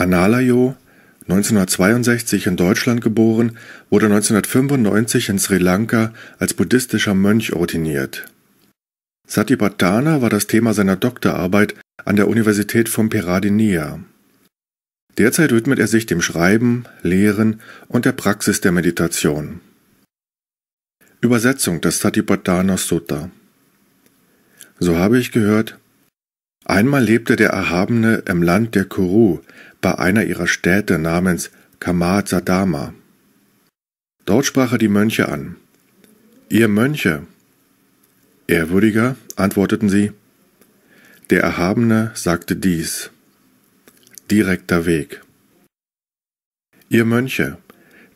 Analayo, 1962 in Deutschland geboren, wurde 1995 in Sri Lanka als buddhistischer Mönch ordiniert. Satipatthana war das Thema seiner Doktorarbeit an der Universität von Peradeniya. Derzeit widmet er sich dem Schreiben, Lehren und der Praxis der Meditation. Übersetzung des Satipatthana Sutta So habe ich gehört, einmal lebte der Erhabene im Land der Kuru, bei einer ihrer Städte namens Kamasadama. Dort sprach er die Mönche an. Ihr Mönche! Ehrwürdiger, antworteten sie. Der Erhabene sagte dies. Direkter Weg. Ihr Mönche,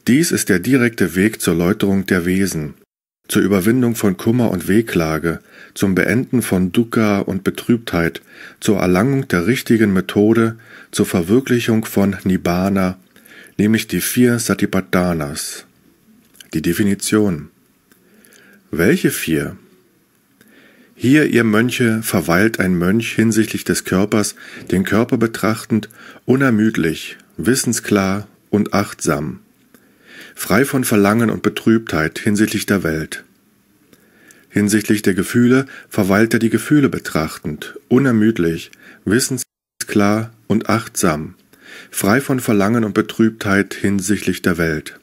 dies ist der direkte Weg zur Läuterung der Wesen, zur Überwindung von Kummer und Wehklage, zum Beenden von Dukkha und Betrübtheit, zur Erlangung der richtigen Methode, zur Verwirklichung von Nibbana, nämlich die vier Satipatthanas. Die Definition. Welche vier? Hier, ihr Mönche, verweilt ein Mönch hinsichtlich des Körpers, den Körper betrachtend, unermüdlich, wissensklar und achtsam frei von Verlangen und Betrübtheit hinsichtlich der Welt. Hinsichtlich der Gefühle verweilt er die Gefühle betrachtend, unermüdlich, wissensklar und achtsam, frei von Verlangen und Betrübtheit hinsichtlich der Welt.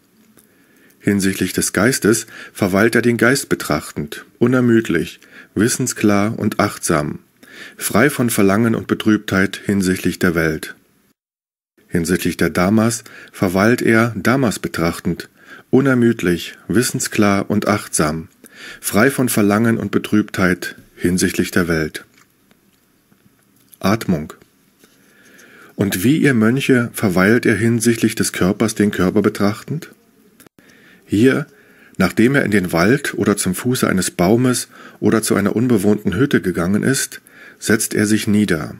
Hinsichtlich des Geistes verweilt er den Geist betrachtend, unermüdlich, wissensklar und achtsam, frei von Verlangen und Betrübtheit hinsichtlich der Welt. Hinsichtlich der Damas verweilt er, Damas betrachtend, unermüdlich, wissensklar und achtsam, frei von Verlangen und Betrübtheit hinsichtlich der Welt. Atmung. Und wie ihr Mönche verweilt er hinsichtlich des Körpers den Körper betrachtend? Hier, nachdem er in den Wald oder zum Fuße eines Baumes oder zu einer unbewohnten Hütte gegangen ist, setzt er sich nieder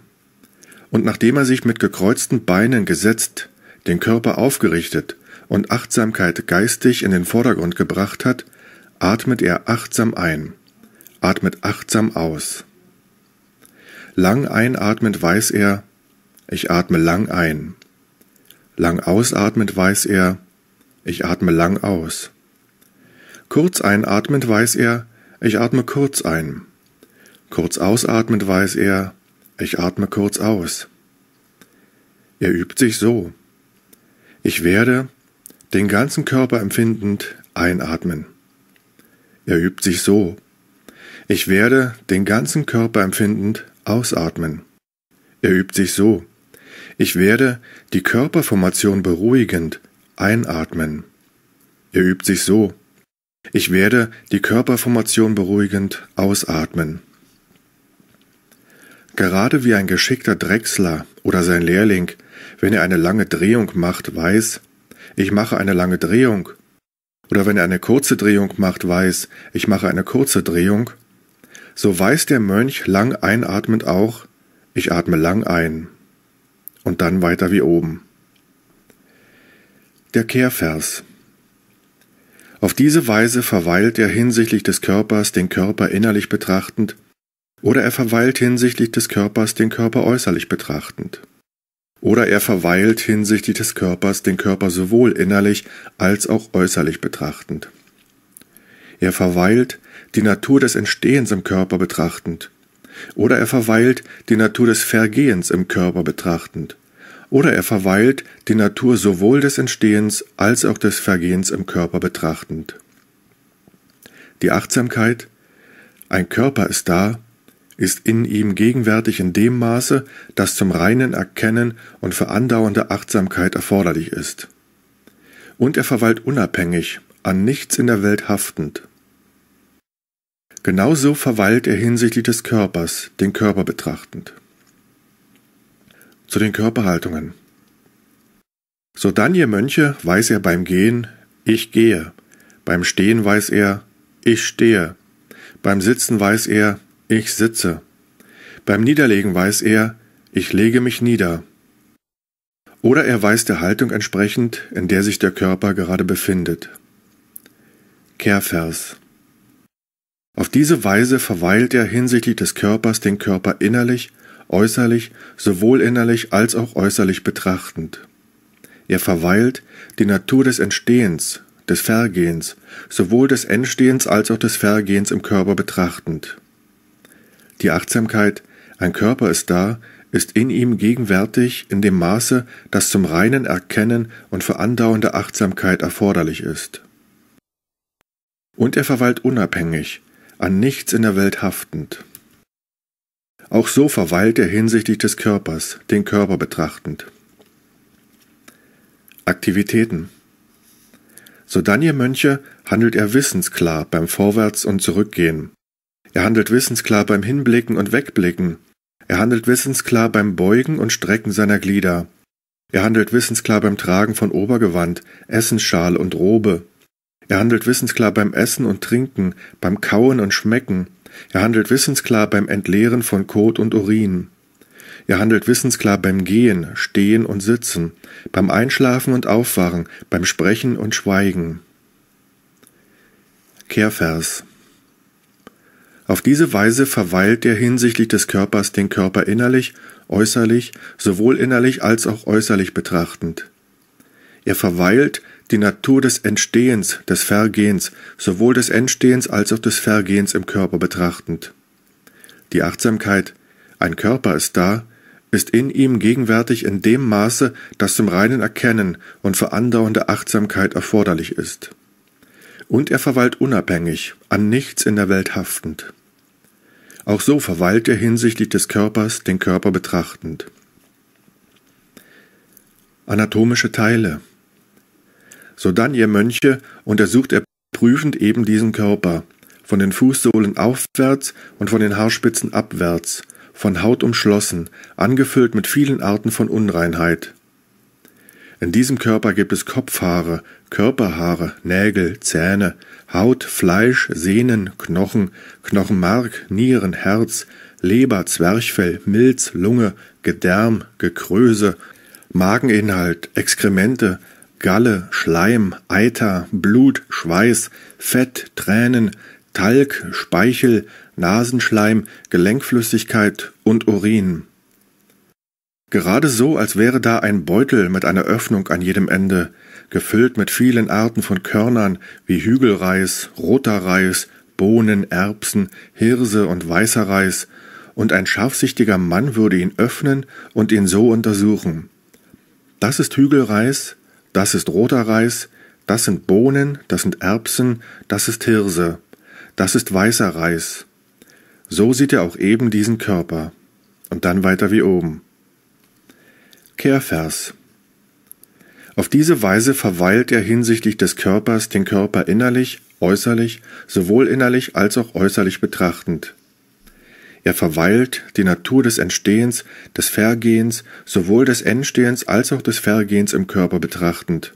und nachdem er sich mit gekreuzten Beinen gesetzt, den Körper aufgerichtet und Achtsamkeit geistig in den Vordergrund gebracht hat, atmet er achtsam ein, atmet achtsam aus. Lang einatmend weiß er, ich atme lang ein. Lang ausatmend weiß er, ich atme lang aus. Kurz einatmend weiß er, ich atme kurz ein. Kurz ausatmend weiß er, ich atme kurz aus. Er übt sich so. Ich werde, den ganzen Körper empfindend, einatmen. Er übt sich so. Ich werde, den ganzen Körper empfindend, ausatmen. Er übt sich so. Ich werde, die Körperformation beruhigend, einatmen. Er übt sich so. Ich werde die Körperformation beruhigend ausatmen. Gerade wie ein geschickter Drechsler oder sein Lehrling, wenn er eine lange Drehung macht, weiß, ich mache eine lange Drehung. Oder wenn er eine kurze Drehung macht, weiß, ich mache eine kurze Drehung. So weiß der Mönch lang einatmend auch, ich atme lang ein. Und dann weiter wie oben. Der Kehrvers. Auf diese Weise verweilt er hinsichtlich des Körpers den Körper innerlich betrachtend oder er verweilt hinsichtlich des Körpers den Körper äußerlich betrachtend. Oder er verweilt hinsichtlich des Körpers den Körper sowohl innerlich als auch äußerlich betrachtend. Er verweilt die Natur des Entstehens im Körper betrachtend. Oder er verweilt die Natur des Vergehens im Körper betrachtend. Oder er verweilt die Natur sowohl des Entstehens als auch des Vergehens im Körper betrachtend. Die Achtsamkeit, ein Körper ist da, ist in ihm gegenwärtig in dem Maße, das zum reinen Erkennen und für andauernde Achtsamkeit erforderlich ist. Und er verweilt unabhängig, an nichts in der Welt haftend. Genauso verweilt er hinsichtlich des Körpers, den Körper betrachtend. Zu den Körperhaltungen. Sodann ihr Mönche, weiß er beim Gehen, ich gehe, beim Stehen weiß er, ich stehe, beim Sitzen weiß er, ich sitze. Beim Niederlegen weiß er, ich lege mich nieder. Oder er weiß der Haltung entsprechend, in der sich der Körper gerade befindet. Kehrvers. Auf diese Weise verweilt er hinsichtlich des Körpers den Körper innerlich, äußerlich, sowohl innerlich als auch äußerlich betrachtend. Er verweilt die Natur des Entstehens, des Vergehens, sowohl des Entstehens als auch des Vergehens im Körper betrachtend. Die Achtsamkeit, ein Körper ist da, ist in ihm gegenwärtig in dem Maße, das zum reinen Erkennen und für andauernde Achtsamkeit erforderlich ist. Und er verweilt unabhängig, an nichts in der Welt haftend. Auch so verweilt er hinsichtlich des Körpers, den Körper betrachtend. Aktivitäten. Sodann ihr Mönche handelt er wissensklar beim Vorwärts und Zurückgehen, er handelt wissensklar beim Hinblicken und Wegblicken. Er handelt wissensklar beim Beugen und Strecken seiner Glieder. Er handelt wissensklar beim Tragen von Obergewand, Essensschal und Robe. Er handelt wissensklar beim Essen und Trinken, beim Kauen und Schmecken. Er handelt wissensklar beim Entleeren von Kot und Urin. Er handelt wissensklar beim Gehen, Stehen und Sitzen, beim Einschlafen und Aufwachen, beim Sprechen und Schweigen. Kehrvers auf diese Weise verweilt er hinsichtlich des Körpers den Körper innerlich, äußerlich, sowohl innerlich als auch äußerlich betrachtend. Er verweilt die Natur des Entstehens, des Vergehens, sowohl des Entstehens als auch des Vergehens im Körper betrachtend. Die Achtsamkeit, ein Körper ist da, ist in ihm gegenwärtig in dem Maße, das zum reinen Erkennen und für andauernde Achtsamkeit erforderlich ist. Und er verweilt unabhängig, an nichts in der Welt haftend. Auch so verweilt er hinsichtlich des Körpers den Körper betrachtend. Anatomische Teile. Sodann, ihr Mönche, untersucht er prüfend eben diesen Körper, von den Fußsohlen aufwärts und von den Haarspitzen abwärts, von Haut umschlossen, angefüllt mit vielen Arten von Unreinheit. In diesem Körper gibt es Kopfhaare, Körperhaare, Nägel, Zähne, Haut, Fleisch, Sehnen, Knochen, Knochenmark, Nieren, Herz, Leber, Zwerchfell, Milz, Lunge, Gedärm, Gekröse, Mageninhalt, Exkremente, Galle, Schleim, Eiter, Blut, Schweiß, Fett, Tränen, Talg, Speichel, Nasenschleim, Gelenkflüssigkeit und Urin. Gerade so, als wäre da ein Beutel mit einer Öffnung an jedem Ende, gefüllt mit vielen Arten von Körnern wie Hügelreis, roter Reis, Bohnen, Erbsen, Hirse und weißer Reis, und ein scharfsichtiger Mann würde ihn öffnen und ihn so untersuchen. Das ist Hügelreis, das ist roter Reis, das sind Bohnen, das sind Erbsen, das ist Hirse, das ist weißer Reis. So sieht er auch eben diesen Körper. Und dann weiter wie oben. Kehrvers auf diese Weise verweilt er hinsichtlich des Körpers den Körper innerlich, äußerlich, sowohl innerlich als auch äußerlich betrachtend. Er verweilt die Natur des Entstehens, des Vergehens, sowohl des Entstehens als auch des Vergehens im Körper betrachtend.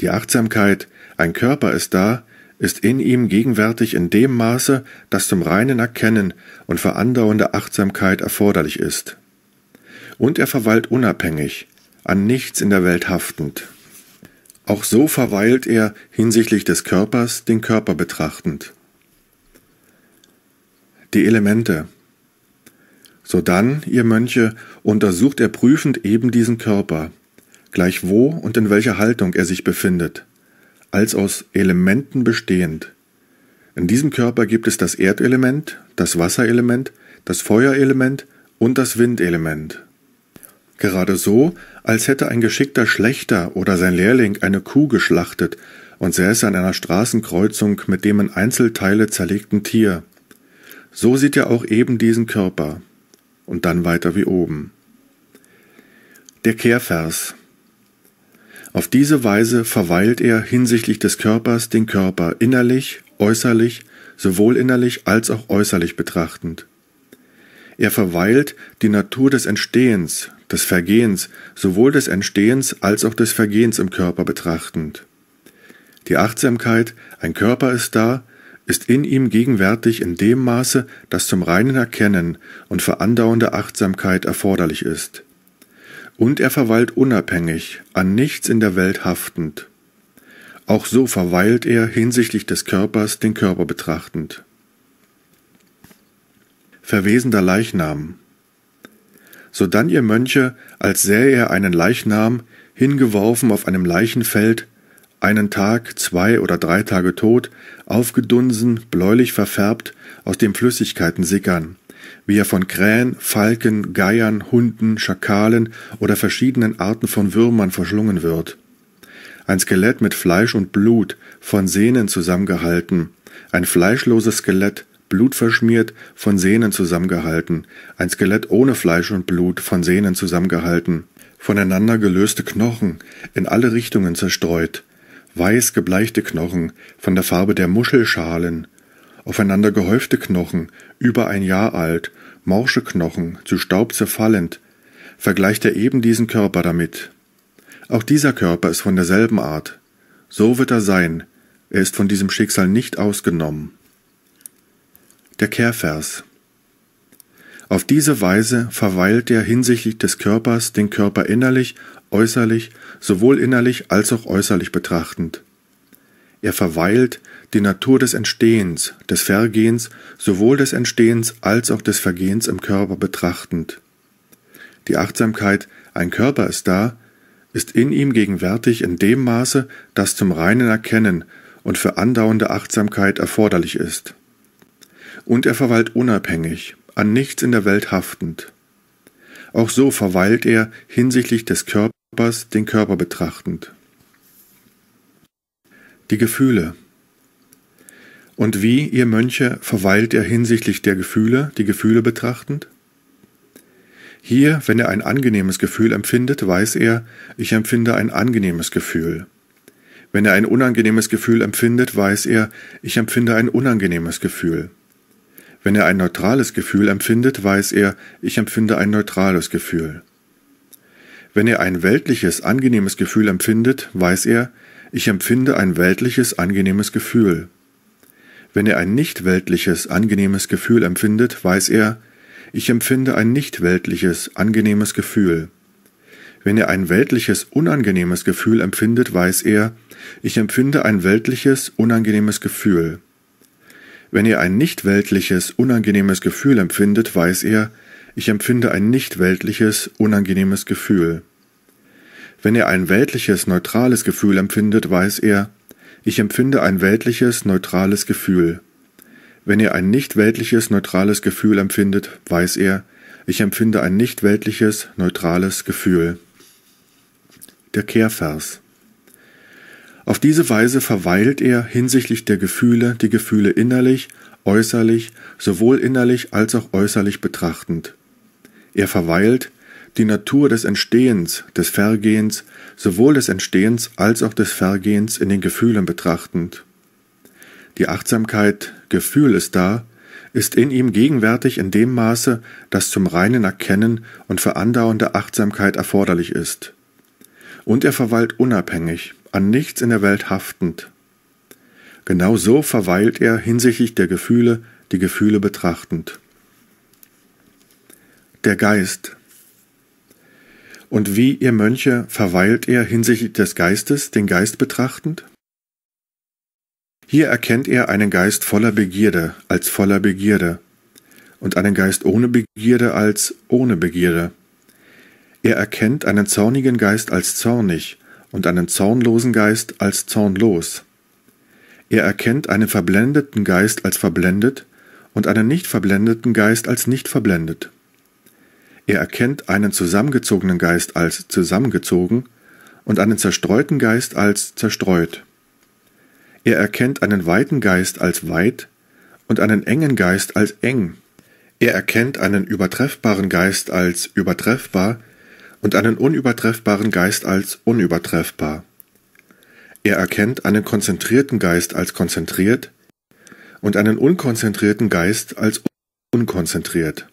Die Achtsamkeit, ein Körper ist da, ist in ihm gegenwärtig in dem Maße, das zum reinen Erkennen und verandauernde Achtsamkeit erforderlich ist. Und er verweilt unabhängig, an nichts in der Welt haftend. Auch so verweilt er hinsichtlich des Körpers den Körper betrachtend. Die Elemente. Sodann, ihr Mönche, untersucht er prüfend eben diesen Körper, gleich wo und in welcher Haltung er sich befindet, als aus Elementen bestehend. In diesem Körper gibt es das Erdelement, das Wasserelement, das Feuerelement und das Windelement. Gerade so, als hätte ein geschickter Schlechter oder sein Lehrling eine Kuh geschlachtet und säße an einer Straßenkreuzung mit dem in Einzelteile zerlegten Tier. So sieht er auch eben diesen Körper. Und dann weiter wie oben. Der Kehrvers. Auf diese Weise verweilt er hinsichtlich des Körpers den Körper innerlich, äußerlich, sowohl innerlich als auch äußerlich betrachtend. Er verweilt die Natur des Entstehens, des Vergehens, sowohl des Entstehens als auch des Vergehens im Körper betrachtend. Die Achtsamkeit, ein Körper ist da, ist in ihm gegenwärtig in dem Maße, das zum reinen Erkennen und für andauernde Achtsamkeit erforderlich ist. Und er verweilt unabhängig, an nichts in der Welt haftend. Auch so verweilt er hinsichtlich des Körpers den Körper betrachtend. Verwesender Leichnam sodann ihr Mönche, als sähe er einen Leichnam, hingeworfen auf einem Leichenfeld, einen Tag, zwei oder drei Tage tot, aufgedunsen, bläulich verfärbt, aus dem Flüssigkeiten sickern, wie er von Krähen, Falken, Geiern, Hunden, Schakalen oder verschiedenen Arten von Würmern verschlungen wird. Ein Skelett mit Fleisch und Blut, von Sehnen zusammengehalten, ein fleischloses Skelett, blutverschmiert, von Sehnen zusammengehalten, ein Skelett ohne Fleisch und Blut, von Sehnen zusammengehalten, voneinander gelöste Knochen, in alle Richtungen zerstreut, weiß gebleichte Knochen, von der Farbe der Muschelschalen, aufeinander gehäufte Knochen, über ein Jahr alt, morsche Knochen, zu Staub zerfallend, vergleicht er eben diesen Körper damit. Auch dieser Körper ist von derselben Art. So wird er sein, er ist von diesem Schicksal nicht ausgenommen. Der Kehrvers. Auf diese Weise verweilt er hinsichtlich des Körpers den Körper innerlich, äußerlich, sowohl innerlich als auch äußerlich betrachtend. Er verweilt die Natur des Entstehens, des Vergehens, sowohl des Entstehens als auch des Vergehens im Körper betrachtend. Die Achtsamkeit, ein Körper ist da, ist in ihm gegenwärtig in dem Maße, das zum reinen Erkennen und für andauernde Achtsamkeit erforderlich ist und er verweilt unabhängig, an nichts in der Welt haftend. Auch so verweilt er hinsichtlich des Körpers den Körper betrachtend. Die Gefühle. Und wie, ihr Mönche, verweilt er hinsichtlich der Gefühle, die Gefühle betrachtend? Hier, wenn er ein angenehmes Gefühl empfindet, weiß er, ich empfinde ein angenehmes Gefühl. Wenn er ein unangenehmes Gefühl empfindet, weiß er, ich empfinde ein unangenehmes Gefühl. Wenn er ein neutrales Gefühl empfindet, weiß er, ich empfinde ein neutrales Gefühl. Wenn er ein weltliches, angenehmes Gefühl empfindet, weiß er, ich empfinde ein weltliches, angenehmes Gefühl. Wenn er ein nicht weltliches, angenehmes Gefühl empfindet, weiß er, ich empfinde ein nicht weltliches, angenehmes Gefühl. Wenn er ein weltliches, unangenehmes Gefühl empfindet, weiß er, ich empfinde ein weltliches, unangenehmes Gefühl. Wenn ihr ein nichtweltliches, unangenehmes Gefühl empfindet, weiß er, ich empfinde ein nichtweltliches, unangenehmes Gefühl. Wenn ihr ein weltliches, neutrales Gefühl empfindet, weiß er, ich empfinde ein weltliches, neutrales Gefühl. Wenn ihr ein nichtweltliches, neutrales Gefühl empfindet, weiß er, ich empfinde ein nichtweltliches, neutrales Gefühl. Der Kehrvers. Auf diese Weise verweilt er hinsichtlich der Gefühle die Gefühle innerlich, äußerlich, sowohl innerlich als auch äußerlich betrachtend. Er verweilt die Natur des Entstehens, des Vergehens, sowohl des Entstehens als auch des Vergehens in den Gefühlen betrachtend. Die Achtsamkeit Gefühl ist da, ist in ihm gegenwärtig in dem Maße, das zum reinen Erkennen und für andauernde Achtsamkeit erforderlich ist. Und er verweilt unabhängig, an nichts in der Welt haftend. Genau so verweilt er hinsichtlich der Gefühle, die Gefühle betrachtend. Der Geist. Und wie, ihr Mönche, verweilt er hinsichtlich des Geistes, den Geist betrachtend? Hier erkennt er einen Geist voller Begierde als voller Begierde und einen Geist ohne Begierde als ohne Begierde. Er erkennt einen zornigen Geist als zornig und einen zornlosen Geist als zornlos. Er erkennt einen verblendeten Geist als verblendet und einen nicht verblendeten Geist als nicht verblendet. Er erkennt einen zusammengezogenen Geist als zusammengezogen und einen zerstreuten Geist als zerstreut. Er erkennt einen weiten Geist als weit und einen engen Geist als eng. Er erkennt einen übertreffbaren Geist als übertreffbar und einen unübertreffbaren Geist als unübertreffbar. Er erkennt einen konzentrierten Geist als konzentriert und einen unkonzentrierten Geist als unkonzentriert.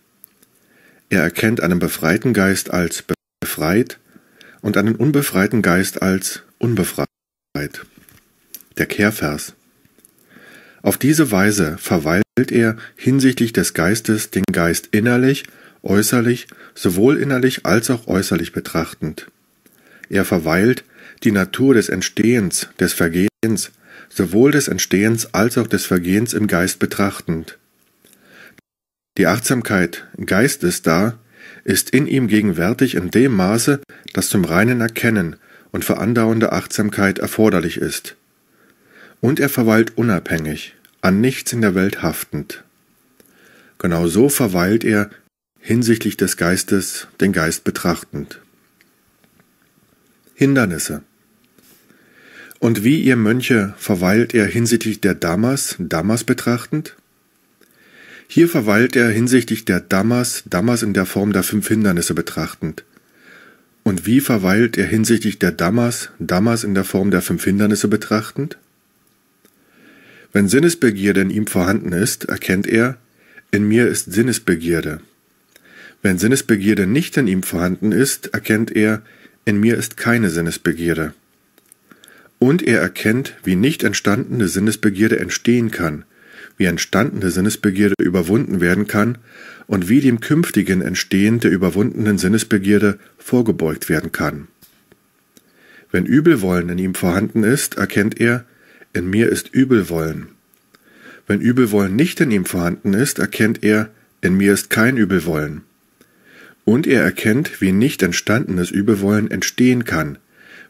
Er erkennt einen befreiten Geist als befreit und einen unbefreiten Geist als unbefreit. Der Kehrvers. Auf diese Weise verweilt er hinsichtlich des Geistes den Geist innerlich äußerlich, sowohl innerlich als auch äußerlich betrachtend. Er verweilt die Natur des Entstehens, des Vergehens, sowohl des Entstehens als auch des Vergehens im Geist betrachtend. Die Achtsamkeit Geistes da ist in ihm gegenwärtig in dem Maße, das zum reinen Erkennen und für andauernde Achtsamkeit erforderlich ist. Und er verweilt unabhängig, an nichts in der Welt haftend. Genau so verweilt er hinsichtlich des Geistes den Geist betrachtend. Hindernisse. Und wie ihr Mönche verweilt er hinsichtlich der Damas, Damas betrachtend? Hier verweilt er hinsichtlich der Damas, Damas in der Form der fünf Hindernisse betrachtend. Und wie verweilt er hinsichtlich der Damas, Damas in der Form der fünf Hindernisse betrachtend? Wenn Sinnesbegierde in ihm vorhanden ist, erkennt er, in mir ist Sinnesbegierde. Wenn Sinnesbegierde nicht in ihm vorhanden ist, erkennt er, in mir ist keine Sinnesbegierde. Und er erkennt, wie nicht entstandene Sinnesbegierde entstehen kann, wie entstandene Sinnesbegierde überwunden werden kann und wie dem künftigen Entstehen der überwundenen Sinnesbegierde vorgebeugt werden kann. Wenn Übelwollen in ihm vorhanden ist, erkennt er, in mir ist Übelwollen. Wenn Übelwollen nicht in ihm vorhanden ist, erkennt er, in mir ist kein Übelwollen. Und er erkennt, wie nicht entstandenes Übelwollen entstehen kann,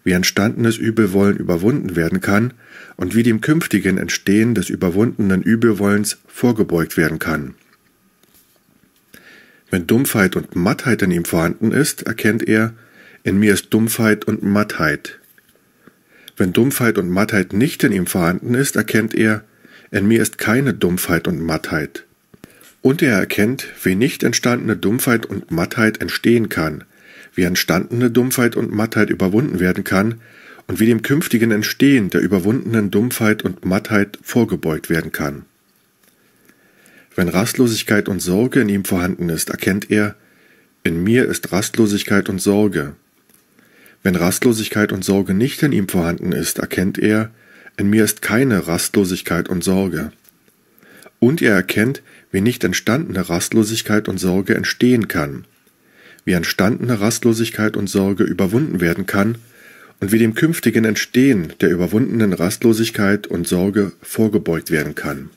wie entstandenes Übelwollen überwunden werden kann und wie dem künftigen Entstehen des überwundenen Übelwollens vorgebeugt werden kann. Wenn Dumpfheit und Mattheit in ihm vorhanden ist, erkennt er, in mir ist Dumpfheit und Mattheit. Wenn Dumpfheit und Mattheit nicht in ihm vorhanden ist, erkennt er, in mir ist keine Dumpfheit und Mattheit. Und er erkennt, wie nicht entstandene Dumpfheit und Mattheit entstehen kann, wie entstandene Dumpfheit und Mattheit überwunden werden kann und wie dem künftigen Entstehen der überwundenen Dumpfheit und Mattheit vorgebeugt werden kann. Wenn Rastlosigkeit und Sorge in ihm vorhanden ist, erkennt er, in mir ist Rastlosigkeit und Sorge. Wenn Rastlosigkeit und Sorge nicht in ihm vorhanden ist, erkennt er, in mir ist keine Rastlosigkeit und Sorge. Und er erkennt, wie nicht entstandene Rastlosigkeit und Sorge entstehen kann, wie entstandene Rastlosigkeit und Sorge überwunden werden kann und wie dem künftigen Entstehen der überwundenen Rastlosigkeit und Sorge vorgebeugt werden kann.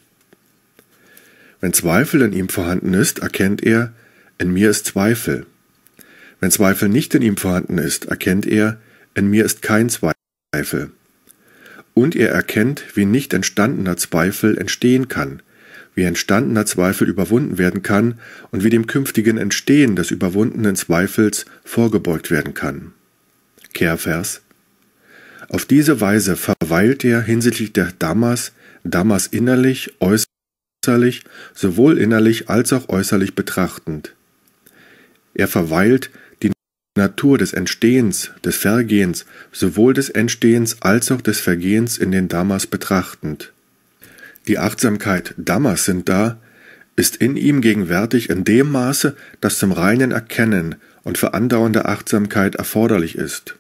Wenn Zweifel in ihm vorhanden ist, erkennt er, in mir ist Zweifel. Wenn Zweifel nicht in ihm vorhanden ist, erkennt er, in mir ist kein Zweifel. Und er erkennt, wie nicht entstandener Zweifel entstehen kann, wie entstandener Zweifel überwunden werden kann und wie dem künftigen Entstehen des überwundenen Zweifels vorgebeugt werden kann. Kehrvers. Auf diese Weise verweilt er hinsichtlich der Damas, Damas innerlich, äußerlich, sowohl innerlich als auch äußerlich betrachtend. Er verweilt die Natur des Entstehens, des Vergehens, sowohl des Entstehens als auch des Vergehens in den Damas betrachtend. Die Achtsamkeit sind da ist in ihm gegenwärtig in dem Maße, das zum reinen Erkennen und für andauernde Achtsamkeit erforderlich ist.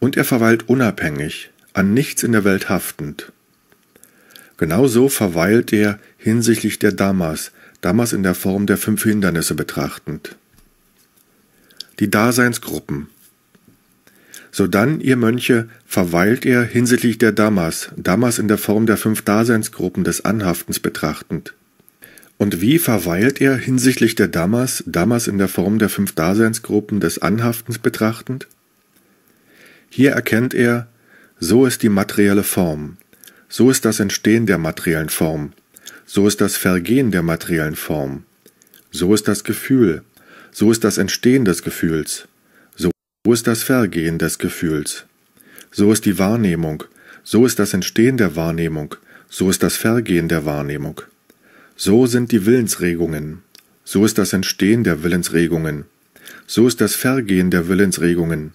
Und er verweilt unabhängig, an nichts in der Welt haftend. Genauso verweilt er hinsichtlich der Dhammas, Dhammas in der Form der fünf Hindernisse betrachtend. Die Daseinsgruppen Sodann, ihr Mönche, verweilt er hinsichtlich der Damas, Damas in der Form der fünf Daseinsgruppen des Anhaftens betrachtend. Und wie verweilt er hinsichtlich der Damas, Damas in der Form der fünf Daseinsgruppen des Anhaftens betrachtend? Hier erkennt er, so ist die materielle Form, so ist das Entstehen der materiellen Form, so ist das Vergehen der materiellen Form, so ist das Gefühl, so ist das Entstehen des Gefühls, so ist das Vergehen des Gefühls. So ist die Wahrnehmung. So ist das Entstehen der Wahrnehmung. So ist das Vergehen der Wahrnehmung. So sind die Willensregungen. So ist das Entstehen der Willensregungen. So ist das Vergehen der Willensregungen.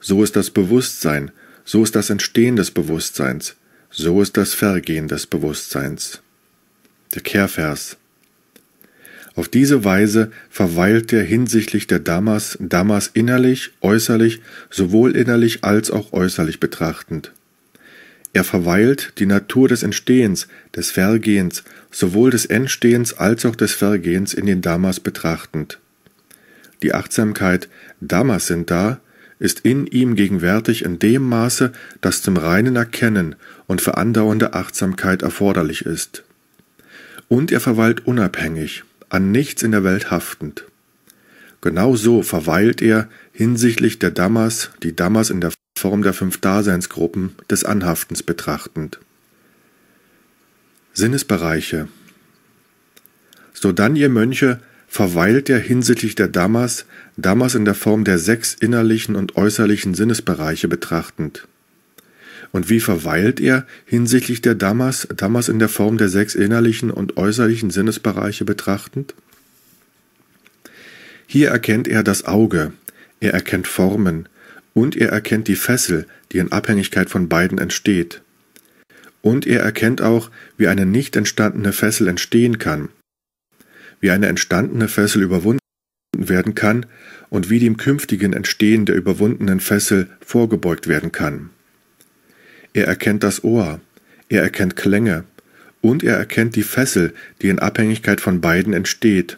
So ist das Bewusstsein. So ist das Entstehen des Bewusstseins. So ist das Vergehen des Bewusstseins. Der Kehrvers. Auf diese Weise verweilt er hinsichtlich der Damas, Damas innerlich, äußerlich, sowohl innerlich als auch äußerlich betrachtend. Er verweilt die Natur des Entstehens, des Vergehens, sowohl des Entstehens als auch des Vergehens in den Damas betrachtend. Die Achtsamkeit Damas sind da, ist in ihm gegenwärtig in dem Maße, das zum reinen Erkennen und für andauernde Achtsamkeit erforderlich ist. Und er verweilt unabhängig, an nichts in der Welt haftend. Genau so verweilt er hinsichtlich der Dhammas, die Dhammas in der Form der fünf Daseinsgruppen des Anhaftens betrachtend. Sinnesbereiche Sodann ihr Mönche, verweilt er hinsichtlich der Dhammas, Dhammas in der Form der sechs innerlichen und äußerlichen Sinnesbereiche betrachtend. Und wie verweilt er hinsichtlich der Damas, Damas in der Form der sechs innerlichen und äußerlichen Sinnesbereiche betrachtend? Hier erkennt er das Auge, er erkennt Formen und er erkennt die Fessel, die in Abhängigkeit von beiden entsteht. Und er erkennt auch, wie eine nicht entstandene Fessel entstehen kann, wie eine entstandene Fessel überwunden werden kann und wie dem künftigen Entstehen der überwundenen Fessel vorgebeugt werden kann. Er erkennt das Ohr, er erkennt Klänge und er erkennt die Fessel, die in Abhängigkeit von beiden entsteht.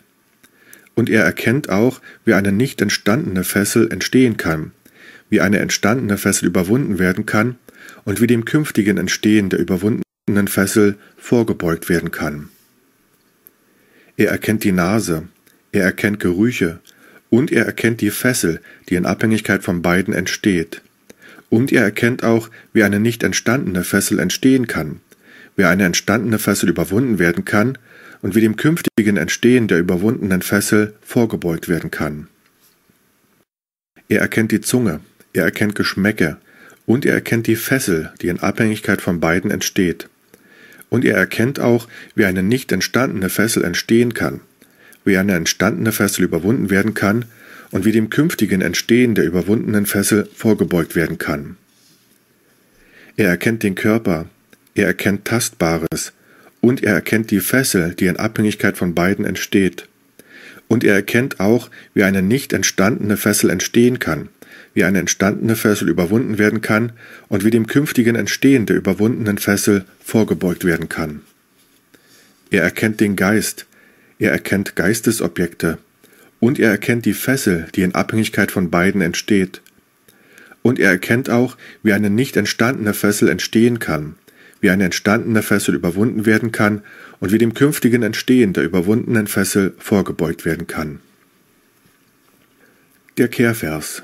Und er erkennt auch, wie eine nicht entstandene Fessel entstehen kann, wie eine entstandene Fessel überwunden werden kann und wie dem künftigen Entstehen der überwundenen Fessel vorgebeugt werden kann. Er erkennt die Nase, er erkennt Gerüche und er erkennt die Fessel, die in Abhängigkeit von beiden entsteht. Und er erkennt auch, wie eine nicht entstandene Fessel entstehen kann, wie eine entstandene Fessel überwunden werden kann und wie dem künftigen Entstehen der überwundenen Fessel vorgebeugt werden kann. Er erkennt die Zunge, er erkennt Geschmäcke und er erkennt die Fessel, die in Abhängigkeit von beiden entsteht. Und er erkennt auch, wie eine nicht entstandene Fessel entstehen kann, wie eine entstandene Fessel überwunden werden kann und wie dem künftigen Entstehen der überwundenen Fessel vorgebeugt werden kann. Er erkennt den Körper, er erkennt Tastbares und er erkennt die Fessel, die in Abhängigkeit von beiden entsteht. Und er erkennt auch, wie eine nicht entstandene Fessel entstehen kann, wie eine entstandene Fessel überwunden werden kann und wie dem künftigen Entstehen der überwundenen Fessel vorgebeugt werden kann. Er erkennt den Geist, er erkennt Geistesobjekte, und er erkennt die Fessel, die in Abhängigkeit von beiden entsteht. Und er erkennt auch, wie eine nicht entstandene Fessel entstehen kann, wie eine entstandene Fessel überwunden werden kann und wie dem künftigen Entstehen der überwundenen Fessel vorgebeugt werden kann. Der Kehrvers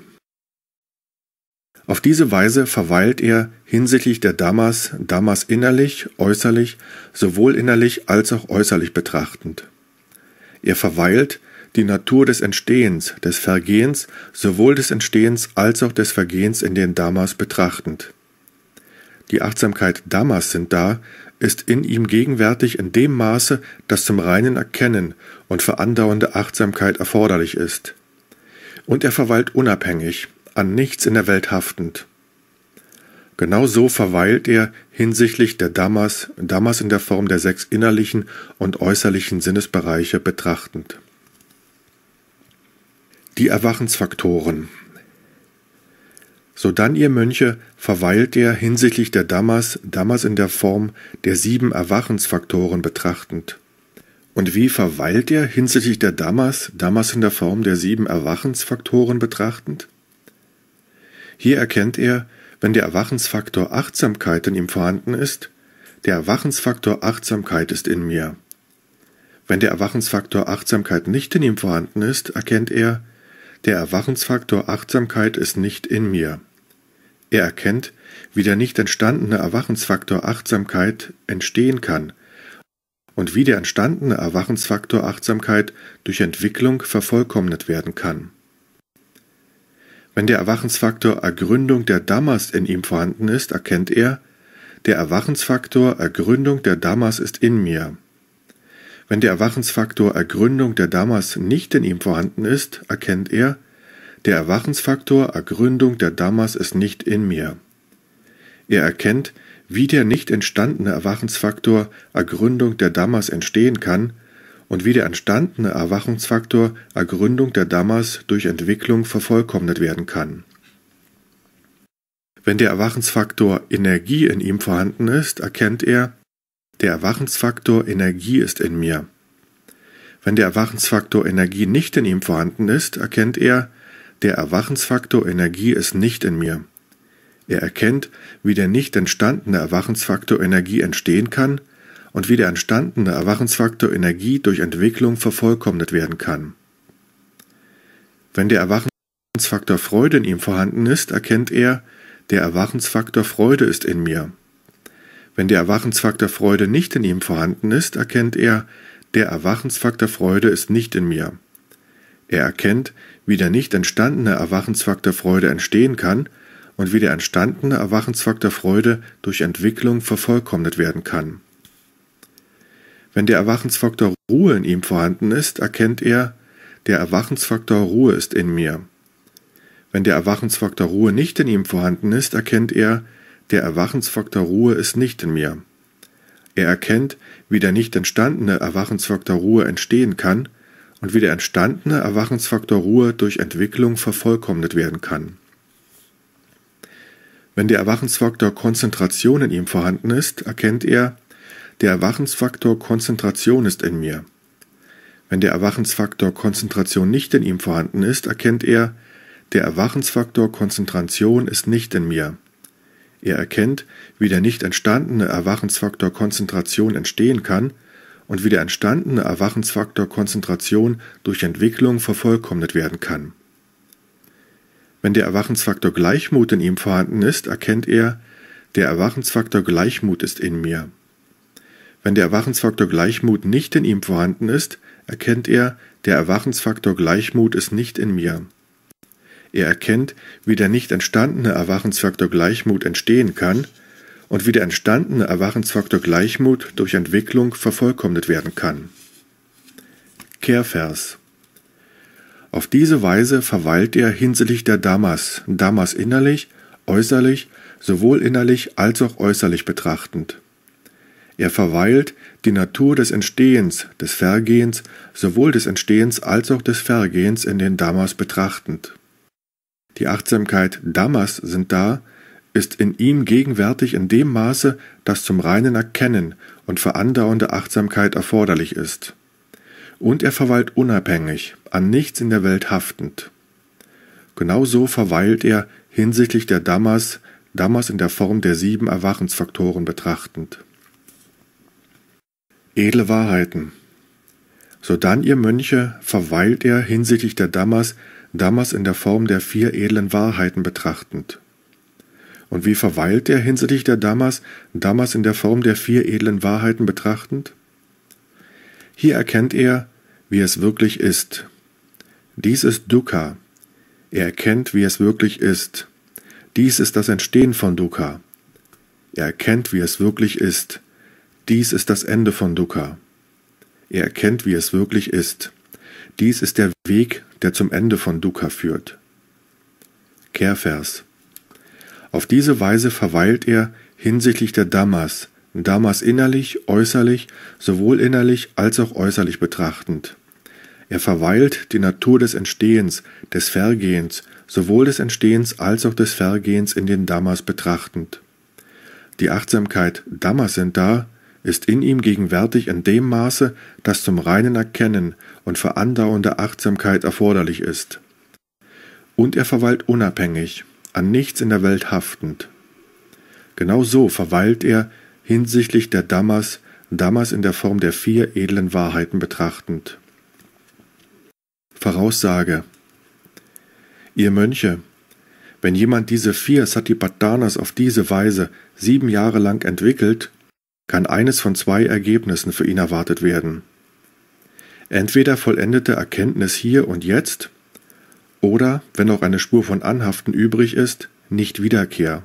Auf diese Weise verweilt er hinsichtlich der Damas, Damas innerlich, äußerlich, sowohl innerlich als auch äußerlich betrachtend. Er verweilt, die Natur des Entstehens, des Vergehens, sowohl des Entstehens als auch des Vergehens in den Dhammas betrachtend. Die Achtsamkeit Dhammas sind da, ist in ihm gegenwärtig in dem Maße, das zum reinen Erkennen und für andauernde Achtsamkeit erforderlich ist. Und er verweilt unabhängig, an nichts in der Welt haftend. Genau so verweilt er hinsichtlich der Dhammas, Dhammas in der Form der sechs innerlichen und äußerlichen Sinnesbereiche betrachtend. Die Erwachensfaktoren. Sodann ihr Mönche, verweilt er hinsichtlich der Damas, Damas in der Form der sieben Erwachensfaktoren betrachtend. Und wie verweilt er hinsichtlich der Damas, Damas in der Form der sieben Erwachensfaktoren betrachtend? Hier erkennt er, wenn der Erwachensfaktor Achtsamkeit in ihm vorhanden ist, der Erwachensfaktor Achtsamkeit ist in mir. Wenn der Erwachensfaktor Achtsamkeit nicht in ihm vorhanden ist, erkennt er, der Erwachensfaktor Achtsamkeit ist nicht in mir. Er erkennt, wie der nicht entstandene Erwachensfaktor Achtsamkeit entstehen kann und wie der entstandene Erwachensfaktor Achtsamkeit durch Entwicklung vervollkommnet werden kann. Wenn der Erwachensfaktor Ergründung der Damas in ihm vorhanden ist, erkennt er, der Erwachensfaktor Ergründung der Damas ist in mir. Wenn der Erwachensfaktor Ergründung der Damas nicht in ihm vorhanden ist, erkennt er, der Erwachensfaktor Ergründung der Damas ist nicht in mir. Er erkennt, wie der nicht entstandene Erwachensfaktor Ergründung der Damas entstehen kann und wie der entstandene Erwachungsfaktor Ergründung der Damas durch Entwicklung vervollkommnet werden kann. Wenn der Erwachensfaktor Energie in ihm vorhanden ist, erkennt er, der Erwachensfaktor Energie ist in mir. Wenn der Erwachensfaktor Energie nicht in ihm vorhanden ist, erkennt er, der Erwachensfaktor Energie ist nicht in mir. Er erkennt, wie der nicht entstandene Erwachensfaktor Energie entstehen kann und wie der entstandene Erwachensfaktor Energie durch Entwicklung vervollkommnet werden kann. Wenn der Erwachensfaktor Freude in ihm vorhanden ist, erkennt er, der Erwachensfaktor Freude ist in mir. Wenn der Erwachensfaktor Freude nicht in ihm vorhanden ist, erkennt er, der Erwachensfaktor Freude ist nicht in mir. Er erkennt, wie der nicht entstandene Erwachensfaktor Freude entstehen kann und wie der entstandene Erwachensfaktor Freude durch Entwicklung vervollkommnet werden kann. Wenn der Erwachensfaktor Ruhe in ihm vorhanden ist, erkennt er, der Erwachensfaktor Ruhe ist in mir. Wenn der Erwachensfaktor Ruhe nicht in ihm vorhanden ist, erkennt er, der Erwachensfaktor Ruhe ist nicht in mir. Er erkennt, wie der nicht entstandene Erwachensfaktor Ruhe entstehen kann und wie der entstandene Erwachensfaktor Ruhe durch Entwicklung vervollkommnet werden kann. Wenn der Erwachensfaktor Konzentration in ihm vorhanden ist, erkennt er, der Erwachensfaktor Konzentration ist in mir. Wenn der Erwachensfaktor Konzentration nicht in ihm vorhanden ist, erkennt er, der Erwachensfaktor Konzentration ist nicht in mir. Er erkennt, wie der nicht entstandene Erwachensfaktor Konzentration entstehen kann und wie der entstandene Erwachensfaktor Konzentration durch Entwicklung vervollkommnet werden kann. Wenn der Erwachensfaktor Gleichmut in ihm vorhanden ist, erkennt er, der Erwachensfaktor Gleichmut ist in mir. Wenn der Erwachensfaktor Gleichmut nicht in ihm vorhanden ist, erkennt er, der Erwachensfaktor Gleichmut ist nicht in mir. Er erkennt, wie der nicht entstandene Erwachensfaktor Gleichmut entstehen kann und wie der entstandene Erwachensfaktor Gleichmut durch Entwicklung vervollkommnet werden kann. Kehrvers Auf diese Weise verweilt er hinsichtlich der Damas, Damas innerlich, äußerlich, sowohl innerlich als auch äußerlich betrachtend. Er verweilt die Natur des Entstehens, des Vergehens, sowohl des Entstehens als auch des Vergehens in den Damas betrachtend die Achtsamkeit Damas sind da, ist in ihm gegenwärtig in dem Maße, das zum reinen Erkennen und für andauernde Achtsamkeit erforderlich ist. Und er verweilt unabhängig, an nichts in der Welt haftend. Genauso verweilt er hinsichtlich der Damas, Damas in der Form der sieben Erwachensfaktoren betrachtend. Edle Wahrheiten. Sodann, ihr Mönche, verweilt er hinsichtlich der Damas, damals in der Form der vier edlen Wahrheiten betrachtend. Und wie verweilt er hinsichtlich der damals, damals in der Form der vier edlen Wahrheiten betrachtend? Hier erkennt er, wie es wirklich ist. Dies ist Dukkha. Er erkennt, wie es wirklich ist. Dies ist das Entstehen von Dukkha. Er erkennt, wie es wirklich ist. Dies ist das Ende von Dukkha. Er erkennt, wie es wirklich ist. Dies ist der Weg, der zum Ende von Dukkha führt. Kehrvers. Auf diese Weise verweilt er hinsichtlich der Dhammas, Dhammas innerlich, äußerlich, sowohl innerlich als auch äußerlich betrachtend. Er verweilt die Natur des Entstehens, des Vergehens, sowohl des Entstehens als auch des Vergehens in den Dhammas betrachtend. Die Achtsamkeit Dhammas sind da, ist in ihm gegenwärtig in dem Maße, das zum reinen Erkennen und für andauernde Achtsamkeit erforderlich ist. Und er verweilt unabhängig, an nichts in der Welt haftend. Genau so verweilt er hinsichtlich der Damas, Dhammas in der Form der vier edlen Wahrheiten betrachtend. Voraussage Ihr Mönche, wenn jemand diese vier Satipatthanas auf diese Weise sieben Jahre lang entwickelt kann eines von zwei Ergebnissen für ihn erwartet werden. Entweder vollendete Erkenntnis hier und jetzt, oder, wenn noch eine Spur von Anhaften übrig ist, nicht Wiederkehr.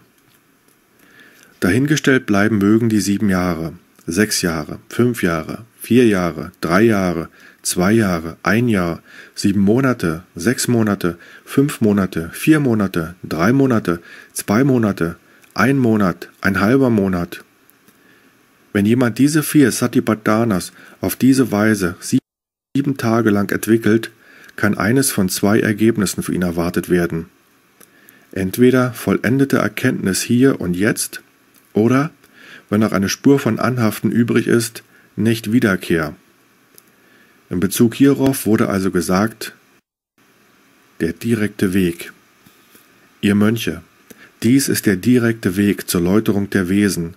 Dahingestellt bleiben mögen die sieben Jahre, sechs Jahre, fünf Jahre, vier Jahre, drei Jahre, zwei Jahre, ein Jahr, sieben Monate, sechs Monate, fünf Monate, vier Monate, drei Monate, zwei Monate, ein Monat, ein halber Monat, wenn jemand diese vier Satipatthyanas auf diese Weise sieben Tage lang entwickelt, kann eines von zwei Ergebnissen für ihn erwartet werden. Entweder vollendete Erkenntnis hier und jetzt, oder, wenn noch eine Spur von Anhaften übrig ist, nicht Wiederkehr. In Bezug hierauf wurde also gesagt, der direkte Weg. Ihr Mönche, dies ist der direkte Weg zur Läuterung der Wesen,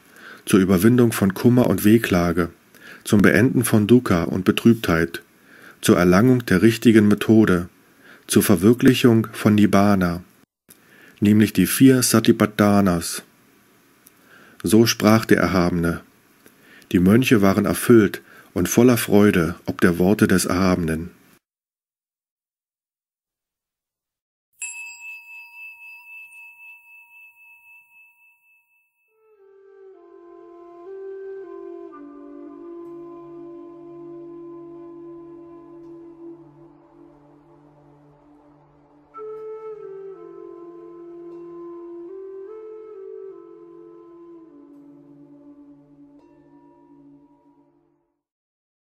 zur Überwindung von Kummer und Wehklage, zum Beenden von Dukkha und Betrübtheit, zur Erlangung der richtigen Methode, zur Verwirklichung von Nibbana, nämlich die vier Satipatthanas. So sprach der Erhabene. Die Mönche waren erfüllt und voller Freude ob der Worte des Erhabenen.